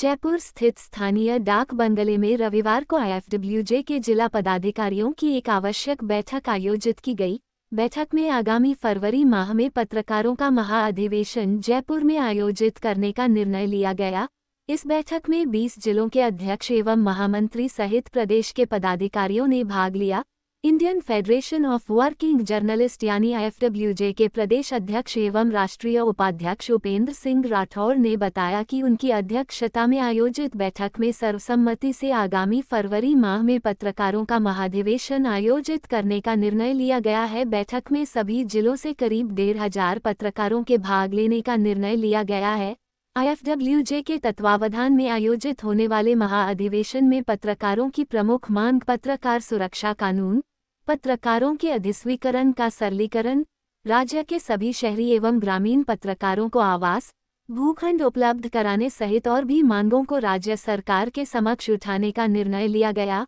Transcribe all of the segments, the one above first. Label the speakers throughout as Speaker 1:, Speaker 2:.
Speaker 1: जयपुर स्थित स्थानीय डाक बंगले में रविवार को आईएफडब्ल्यूजे के जिला पदाधिकारियों की एक आवश्यक बैठक आयोजित की गई बैठक में आगामी फरवरी माह में पत्रकारों का महाअधिवेशन जयपुर में आयोजित करने का निर्णय लिया गया इस बैठक में 20 जिलों के अध्यक्ष एवं महामंत्री सहित प्रदेश के पदाधिकारियों ने भाग लिया Indian federation of working journalist यानी आईएफडब्ल्यूजे के प्रदेश अध्यक्ष एवं राष्ट्रीय उपाध्यक्ष उपेंद्र सिंह राठौर ने बताया कि उनकी अध्यक्षता में आयोजित बैठक में सर्वसम्मति से आगामी फरवरी माह में पत्रकारों का महाधिवेशन आयोजित करने का निर्णय लिया गया है बैठक में सभी जिलों से करीब डेढ़ हजार पत्रकारों के भाग लेने का निर्णय लिया गया है आईएफडब्ल्यूजे के तत्वावधान में आयोजित होने वाले महाअधिवेशन में पत्रकारों की प्रमुख मांग पत्रकार सुरक्षा कानून पत्रकारों के अधिस्वीकरण का सरलीकरण राज्य के सभी शहरी एवं ग्रामीण पत्रकारों को आवास भूखंड उपलब्ध कराने सहित और भी मांगों को राज्य सरकार के समक्ष उठाने का निर्णय लिया गया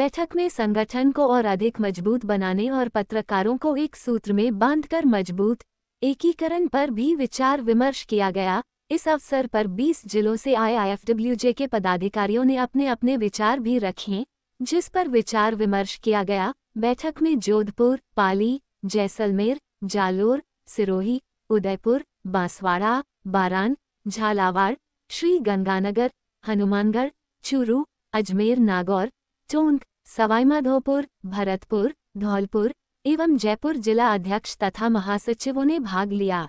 Speaker 1: बैठक में संगठन को और अधिक मजबूत बनाने और पत्रकारों को एक सूत्र में बांधकर मजबूत एकीकरण पर भी विचार विमर्श किया गया इस अवसर पर 20 जिलों से आए आईएफडब्ल्यूजे के पदाधिकारियों ने अपने अपने विचार भी रखे जिस पर विचार विमर्श किया गया बैठक में जोधपुर पाली जैसलमेर जालोर सिरोही उदयपुर बांसवाड़ा बारान झालावाड़ श्री गंगानगर हनुमानगढ़ चूरू अजमेर नागौर टोंक सवाईमाधोपुर भरतपुर धौलपुर एवं जयपुर जिला अध्यक्ष तथा महासचिवों ने भाग लिया